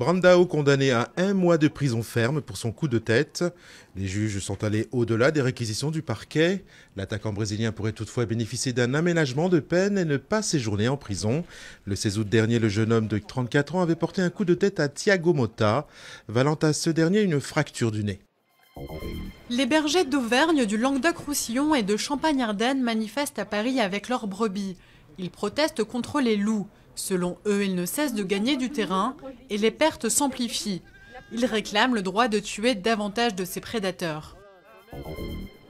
Brandao condamné à un mois de prison ferme pour son coup de tête. Les juges sont allés au-delà des réquisitions du parquet. L'attaquant brésilien pourrait toutefois bénéficier d'un aménagement de peine et ne pas séjourner en prison. Le 16 août dernier, le jeune homme de 34 ans avait porté un coup de tête à Thiago Mota, valant à ce dernier une fracture du nez. Les bergers d'Auvergne, du Languedoc-Roussillon et de Champagne-Ardenne manifestent à Paris avec leurs brebis. Ils protestent contre les loups. Selon eux, ils ne cessent de gagner du terrain et les pertes s'amplifient. Ils réclament le droit de tuer davantage de ces prédateurs.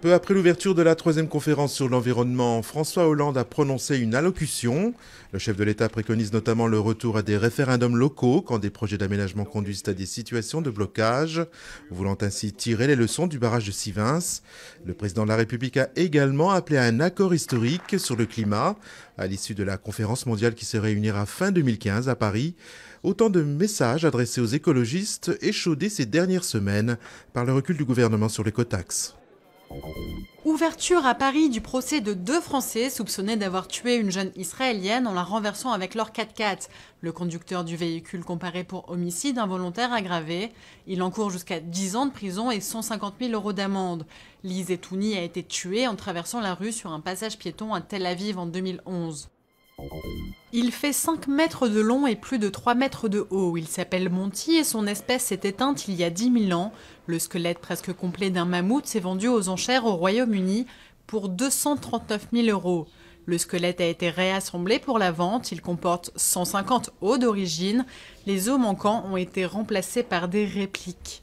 Peu après l'ouverture de la troisième conférence sur l'environnement, François Hollande a prononcé une allocution. Le chef de l'État préconise notamment le retour à des référendums locaux quand des projets d'aménagement conduisent à des situations de blocage, voulant ainsi tirer les leçons du barrage de Sivins. Le président de la République a également appelé à un accord historique sur le climat à l'issue de la conférence mondiale qui se réunira fin 2015 à Paris. Autant de messages adressés aux écologistes échaudés ces dernières semaines par le recul du gouvernement sur l'écotaxe. Ouverture à Paris du procès de deux Français soupçonnés d'avoir tué une jeune Israélienne en la renversant avec leur 4x4. Le conducteur du véhicule comparé pour homicide involontaire aggravé. Il encourt jusqu'à 10 ans de prison et 150 000 euros d'amende. Lise Etouni a été tuée en traversant la rue sur un passage piéton à Tel Aviv en 2011. Il fait 5 mètres de long et plus de 3 mètres de haut. Il s'appelle Monty et son espèce s'est éteinte il y a 10 000 ans. Le squelette presque complet d'un mammouth s'est vendu aux enchères au Royaume-Uni pour 239 000 euros. Le squelette a été réassemblé pour la vente, il comporte 150 os d'origine, les os manquants ont été remplacés par des répliques.